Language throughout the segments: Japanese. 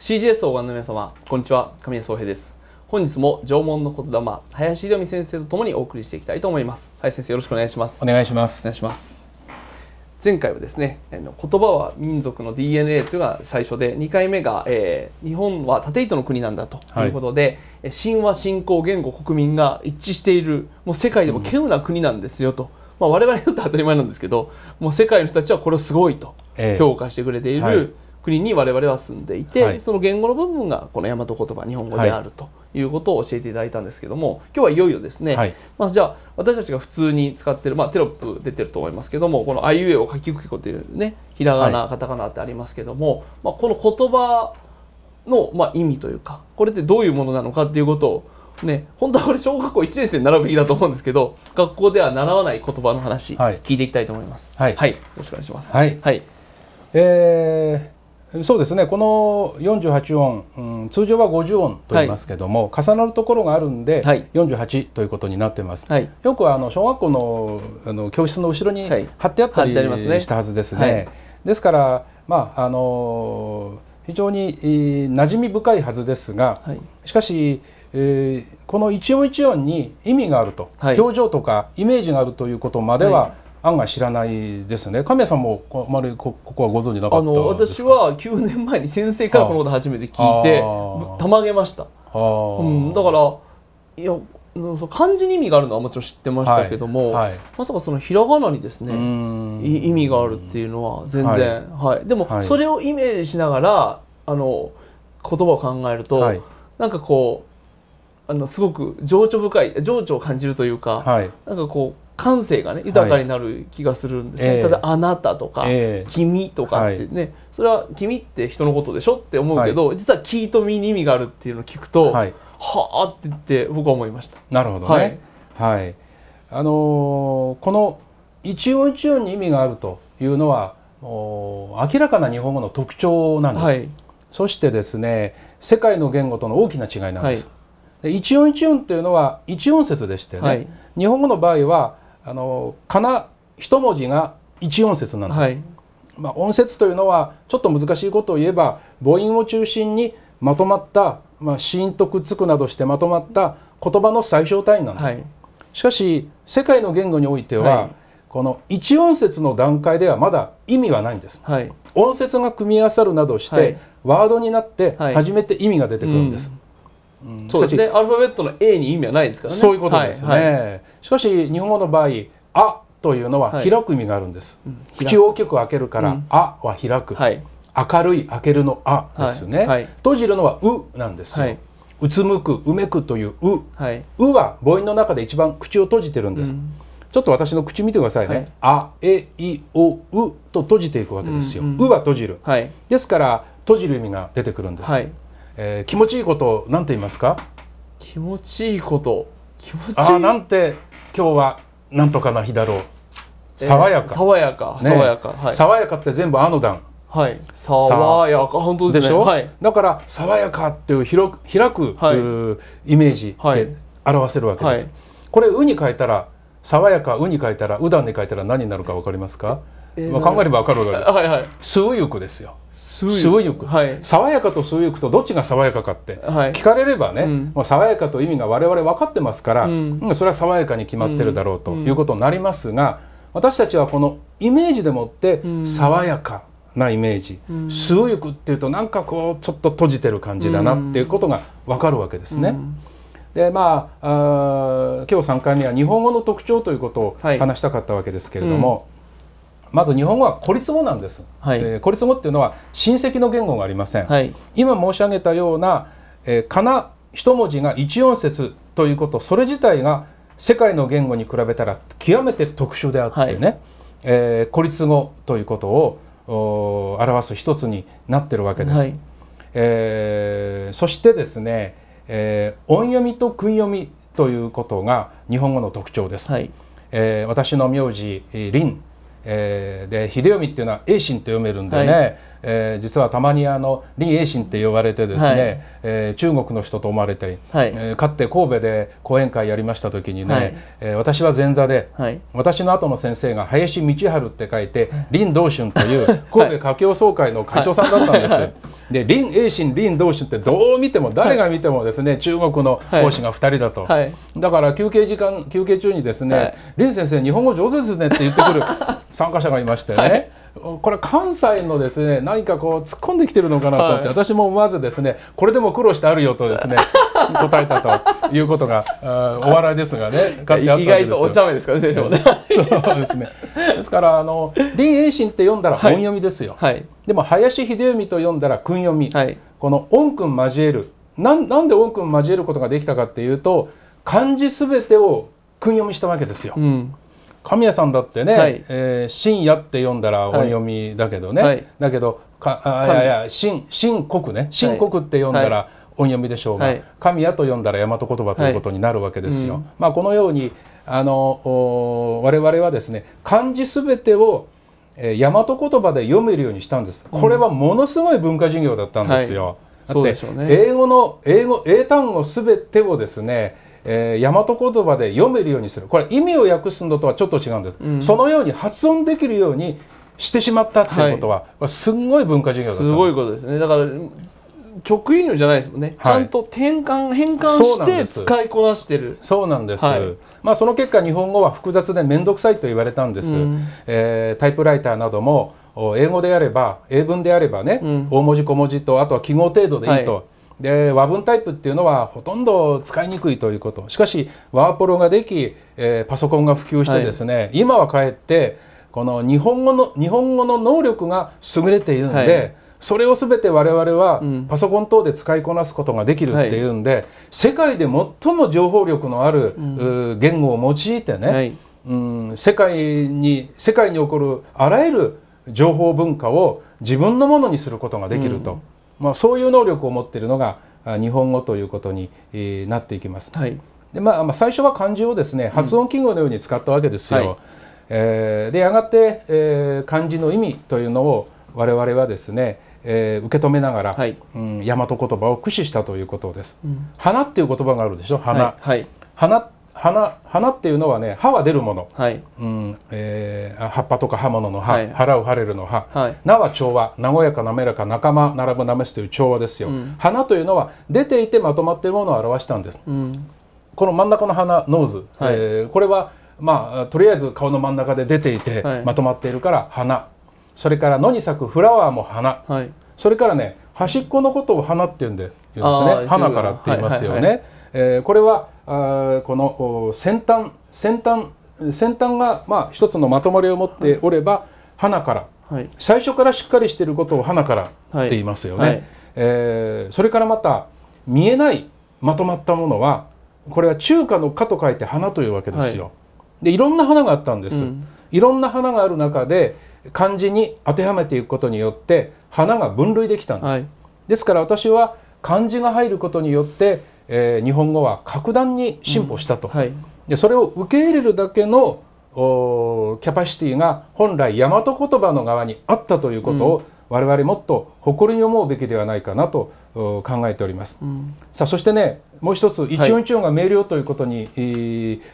CGS をご覧の皆様、こんにちは。神谷宗平です。本日も縄文の言霊、林宏美先生とともにお送りしていきたいと思います。林先生、よろしくお願いします。お願いします。お願いします。前回はですね、言葉は民族の DNA というのが最初で、2回目が、えー、日本は縦糸の国なんだということで、はい、神話、信仰、言語、国民が一致している、もう世界でも稀有な国なんですよと。うんまあ、我々にとって当たり前なんですけど、もう世界の人たちはこれをすごいと評価してくれている、ええ国に我々は住んでいて、はい、その言語の部分がこの大和言葉日本語であるということを教えていただいたんですけども今日はいよいよですね、はい、まあ、じゃあ私たちが普通に使ってる、まあ、テロップ出てると思いますけどもこの「あいうえを書きくけこ」というねひらがな、カタカナってありますけども、まあ、この言葉の、まあ、意味というかこれってどういうものなのかっていうことをね、本当はこれ小学校1年生に習うべきだと思うんですけど学校では習わない言葉の話、はい、聞いていきたいと思います。はい、はい、よろしくお願いします。はい、はい、えーそうですねこの48音、うん、通常は50音と言いますけども、はい、重なるところがあるんで、はい、48ということになってます、はい、よくあの小学校のあの教室の後ろに貼ってあったりしたはずですね。ねですから、まああの非常に、えー、馴染み深いはずですが、しかし、えー、この一音一音に意味があると、表情とかイメージがあるということまでは、案外知らないですね神谷さんもあまりここはご存知なかったあの私は9年前に先生からこのこと初めて聞いてたまげました、うん、だからいや漢字に意味があるのはもちろん知ってましたけども、はいはい、まさかそのひらがなにですね意味があるっていうのは全然、はい、はい、でもそれをイメージしながらあの言葉を考えると、はい、なんかこうあのすごく情緒深い情緒を感じるというか、はい、なんかこう感性がね豊かになる気がするんですね、はい、ただ「あなた」とか、えー、君」とかってね、はい、それは「君」って人のことでしょって思うけど、はい、実は「聞いとみ」に意味があるっていうのを聞くと「はい、はあ」って言って僕は思いました。なるほど、ね、はいあのー、この一音一音に意味があるというのは明らかな日本語の特徴なんです、そしてですね世界の言語との大きな違いなんです。で一音一音っていうのは一音節でしてね、はい、日本語の場合はあのかな一文字が一音節なんです、はい、まあ、音節というのはちょっと難しいことを言えば母音を中心にまとまった、まあ、子音とくっつくなどしてまとまった言葉の最小単位なんです、はい、しかし世界の言語においては、はい、この一音節の段階ではまだ意味はないんです、はい、音節が組み合わさるなどして、ワードになって初めて意味が出てくるんです、うんうん、そうですねアルファベットの A に意味はないですからねそういうことですね、しかし日本語の場合「あ」というのは開く意味があるんです、はい、口を大きく開けるから「うん、あ」は開く、はい、明るい開けるの「あ」ですね、はい、閉じるのは「う」なんですよ、うつむくうめくという「う」はい、うは母音の中で一番口を閉じてるんです、うん、ちょっと私の口見てくださいね「あ」「え」「い」「お」「う」と閉じていくわけですよ「うんうん、う」は閉じる、はい。ですから閉じる意味が出てくるんです、えー、気持ちいいことなんて言いますか気持ちいいこと気持ちいいあなんて今日はなんとかな日だろう爽やか、えー、爽やか、ね、爽やか、はい、爽やかって全部あの段はい爽やか本当で、ね,、しょ、はい、だから爽やかっていう広く開く、はい、イメージで表せるわけです、これ「う」に変えたら爽やか「う」に変えたら「うだん」に変えたら何になるかわかりますか、えー、まあ、考えればわかるわけです、はいはい、ですよ水欲、はい、爽やかと水欲とどっちが爽やかかって、聞かれればね、爽やかと意味が我々分かってますから、うん、それは爽やかに決まってるだろうということになりますが、私たちはこのイメージでもって爽やかなイメージ、うん、水欲っていうとなんかこうちょっと閉じてる感じだなっていうことが分かるわけですね。でまああ今日3回目は日本語の特徴ということを話したかったわけですけれども、まず日本語は孤立語なんです、はい、えー、孤立語っていうのは親戚の言語がありません、はい、今申し上げたような、えー、かな一文字が一音節ということそれ自体が世界の言語に比べたら極めて特殊であってね、はい、えー、孤立語ということを表す一つになってるわけです、はい、えー、そしてですね、えー、音読みと訓読みということが日本語の特徴です、はい、え私の名字林えー、で秀臣っていうのは栄信と読めるんでね、はい、えー、実はたまにあの李栄新って呼ばれてですね、はい、えー、中国の人と思われたり、はい、えー、かつて神戸で講演会やりました時にね、はい、えー、私は前座で、はい、私の後の先生が林道春って書いて林道春という 神戸華僑総会の会長さんだったんです。はい、で林栄新林道春ってどう見ても誰が見てもですね、中国の講師が2人だと、だから休憩時間休憩中にですね、林先生日本語上手ですねって言ってくる参加者がいましてね、これ関西のですね何かこう突っ込んできてるのかなと思って、はい、私も思わずですねこれでも苦労してあるよとですね 答えたということがお笑いですがねです意外とお茶目ですからねそうですねですからあの林英心って読んだら本読みですよ、はい、でも林秀文と読んだら訓読み、はい、この音訓交えるなんなんで音訓交えることができたかっていうと漢字すべてを訓読みしたわけですよ。うん神谷さんだってね、はい、えー、深夜って読んだら音読みだけどね、はい、だけどかあいやいや深刻」ね深刻」って読んだら音読みでしょうが、はい、神谷と読んだら大和言葉ということになるわけですよ。うん、まあ、このようにあの我々はですね漢字すべてをえ大和言葉で読めるようにしたんです。これはものすごい文化授業だったんですよ。うんはい、だって、英語の英語英単語すべてをですねえー、大和言葉で読めるようにするこれ意味を訳すのとはちょっと違うんです、うん、そのように発音できるようにしてしまったっていうことは、はい、すごい文化授業だったすごいことですねだから直輸入じゃないですもんね、はい、ちゃんと転換変換して使いこなしてるそうなんです、はい、まあ、その結果日本語は複雑で面倒くさいと言われたんです、うん、えー、タイプライターなども英語であれば英文であればね、うん、大文字小文字とあとは記号程度でいいと。はいで和文タイプっていうのはほとんど使いにくいということしかしワープロができ、えー、パソコンが普及してですね、はい、今はかえってこの日本語の日本語の能力が優れているので、はい、それを全て我々はパソコン等で使いこなすことができるっていうんで、はい、世界で最も情報力のある、うん、言語を用いてね、うん、世界に世界に起こるあらゆる情報文化を自分のものにすることができると。うんまあ、そういう能力を持っているのが日本語ということになっていきます。はい、でまあ、まあ最初は漢字をですね発音記号のように使ったわけですよ。うんはい、えー、でやがて、えー、漢字の意味というのを我々はですね、えー、受け止めながら、はい、うん、大和言葉を駆使したということです。うん、花っていう言葉があるでしょ花。はい、はい、花花花っていうのはね葉は出るもの、はいうんえー、葉っぱとか刃物の葉、はい、腹を晴れるの葉、はい、名は調和和やか滑らか仲間並ぶなめしという調和ですよ、うん、花というのは出ていてまとまっているものを表したんです、うん、この真ん中の花ノーズ、はい、えー、これはまあとりあえず顔の真ん中で出ていて、まとまっているから花それから野に咲くフラワーも花、はい、それからね端っこのことを花っていうんで言うんですね花からって言いますよね、はいはいはい、えー、これはあこの先端先端先端がまあ一つのまとまりを持っておれば、はい、花から、はい、最初からしっかりしていることを花からって言いますよね、はい、えー、それからまた見えないまとまったものはこれは中華の「花」と書いて「花」というわけですよ。でいろんな花があったんです、うん、いろんな花がある中で漢字に当てはめていくことによって花が分類できたんです、ですから私は漢字が入ることによってえー、日本語は格段に進歩したと、うんはい、でそれを受け入れるだけのキャパシティが本来大和言葉の側にあったということを、我々もっと誇りに思うべきではないかなと考えております。うん、さあそしてねもう一つ一音一音が明瞭ということに、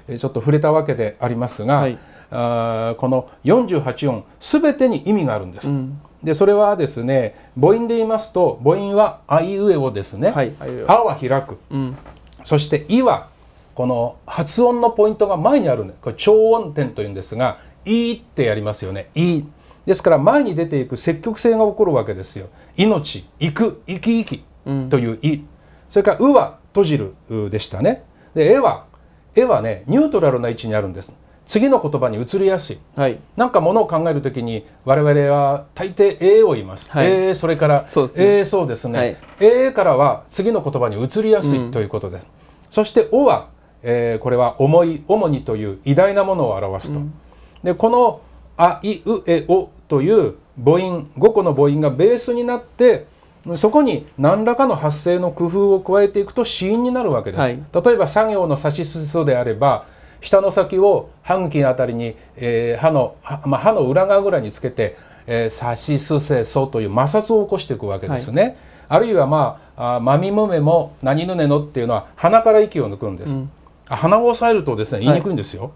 はい、ちょっと触れたわけでありますが、はい、あこの48音全てに意味があるんです。うんでそれはですね母音で言いますと母音は「あいうえお」ですね「はい、あ」は開く、うん、そして「い」はこの発音のポイントが前にあるんこれ超音点というんですが「い」ってやりますよね「い」ですから前に出ていく積極性が起こるわけですよ「命」「行く」「生き生き」という「い」それから「う」は「閉じる」でしたねで「え」は「え」はねニュートラルな位置にあるんです次の言葉に移りやすい、はい、なんかものを考えるときに我々は大抵「ええを言います、はい、えそれから「そうですね、えそうですね「はい、えからは次の言葉に移りやすいということです、うん、そして「お」は、えー、これは「思い」「主に」という偉大なものを表すと、うん、でこの「あいうえお」という母音5個の母音がベースになってそこに何らかの発声の工夫を加えていくと子音になるわけです、はい、例えば作業の指しすそであれば「舌の先を歯茎のあたりに、えー、歯のまあ、歯の裏側ぐらいにつけて、えー、差しすせそという摩擦を起こしていくわけですね。はい、あるいはまあ「まみむめも何ぬねの」っていうのは鼻から息を抜くんです。うん、鼻を押さえるとですね言いにくいんですよ。はい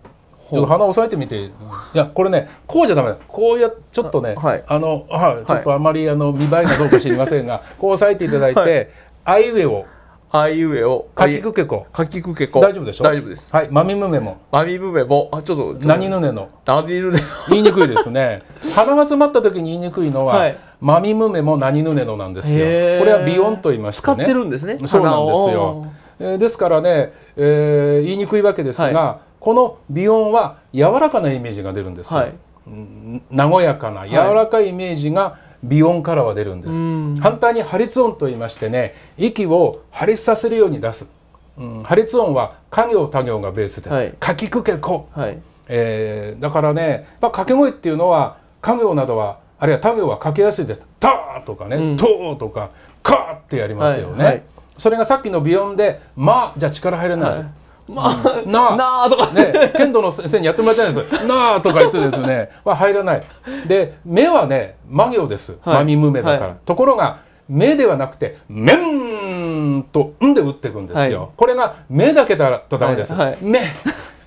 ちょっと鼻を押さえてみて、いやこれねこうじゃダメだこうやちょっとねあはい、あのはちょっとあまりあの見栄えがどうか知りませんが、こう押さえていただいて、はい、あいうえをあいうえおかきくけこかきくけこ大丈夫でしょ大丈夫ですはいまみむめもまみむめもあちょっと何ぬねの何ぬね言いにくいですね鼻が詰まった時に言いにくいのは、はい、まみむめも何ぬねのなんですよこれはビヨンと言いましてね使ってるんですねそうなんですよ、えー、ですからね、えー、言いにくいわけですが、はい、このビヨンは柔らかなイメージが出るんですよ、はい、和やかな柔らかいイメージが、鼻音からは出るんです、反対に破裂音と言いましてね息を破裂させるように出す、うん、破裂音は家業他業がベースです、はい、かきくけこ、はいえー、だからね、まあ、掛け声っていうのは家業などはあるいは他業はかけやすいです「た」とかね「と、うん、と」か「か」ってやりますよね、はいはい、それがさっきの鼻音で「ま」じゃ力入れないです、はいまあ、なあとかね剣道の先生にやってもらいたいんです なあとか言ってですねは入らないで目はね魔行です、まみむめだから、ところが目ではなくて「めん」と「ん」で打っていくんですよ、これが目だけだとダメです、目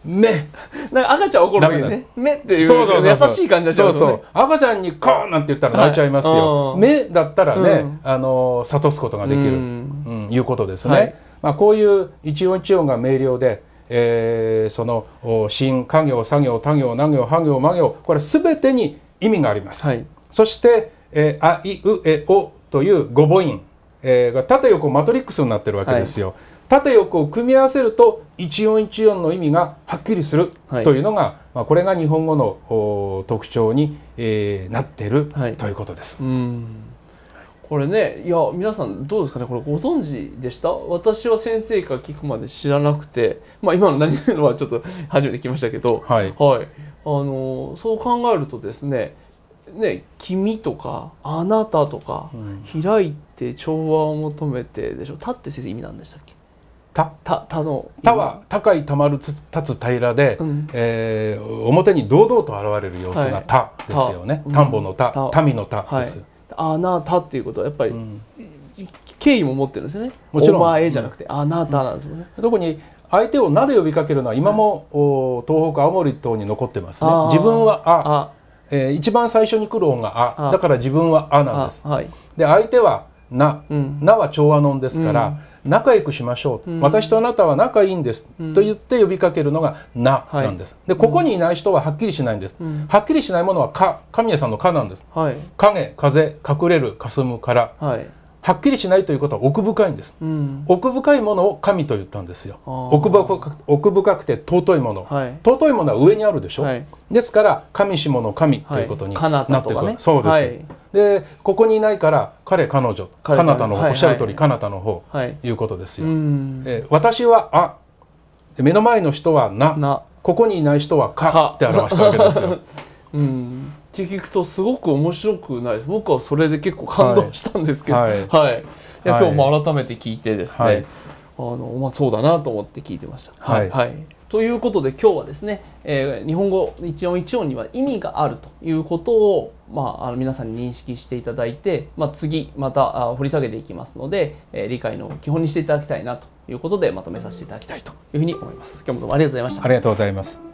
目なんか赤ちゃん怒るわけね目っていうそうそう優しい感じそうそう赤ちゃんに「こーなんて言ったら泣いちゃいますよ、目だったらね、あの諭すことができる、うん、いうことですね、まあ、こういう一音一音が明瞭で、えー、その新家業作業他行難行破行魔行これ全てに意味があります。はい、そして、えー、あいうえおという五母音、えー、が縦横マトリックスになってるわけですよ。はい、縦横を組み合わせると一音一音の意味がはっきりするというのが、はい、まあ、これが日本語の特徴に、えー、なってるはい、ということです。うんこれねいや皆さんどうですかねこれご存知でした私は先生から聞くまで知らなくてまあ今の何々はちょっと初めて来ましたけど、はい、はい、あのそう考えるとですねね「君」とか「あなた」とか「うん、開いて調和を求めて」でしょ「た」って先生意味なんでしたっけたたたのたは高いたまるつ立つ平らで、うん、えー、表に堂々と現れる様子がたですよね、はい、田んぼのた民のたです、はいあなたっていうことはやっぱり、敬意も持ってるんですよねもちろんお前じゃなくて、あなたなんですよね、特に相手を「な」で呼びかけるのは今も、はお東北青森等に残ってますね自分は「あ」えー、一番最初に来る音が「あ」だから自分は「あ」なんです、はい、で相手は「な」な」は調和音ですから、仲良くしましょう、うん、私とあなたは仲いいんです、うん、と言って呼びかけるのが「な」なんです、はい、でここにいない人ははっきりしないんです、うん、はっきりしないものは「か」神谷さんの「か」なんです、はい、影風隠れる霞むから、はいはっきりしないということは奥深いんです、うん、奥深いものを神と言ったんですよ奥深くて尊いもの、はい、尊いものは上にあるでしょ、はい、ですから神下の神ということになってくる、はいね、そうです、はい、でここにいないから彼彼女彼方のおっしゃる通り彼方の方、はい、いうことですよ、え私はあ目の前の人はなここにいない人はかって表したわけですよ、うんって聞くとすごく面白くないです僕はそれで結構感動したんですけど、はい、はい、いや今日も改めて聞いてですね、はい、あのまあ、そうだなと思って聞いてました。はい、はいということで今日はですね、えー、日本語一音一音には意味があるということを、まあ、あの皆さんに認識していただいて、まあ、次またあ掘り下げていきますので、えー、理解の基本にしていただきたいなということでまとめさせていただきたいというふうに思います。今日もどうもありがとうございました。ありがとうございます。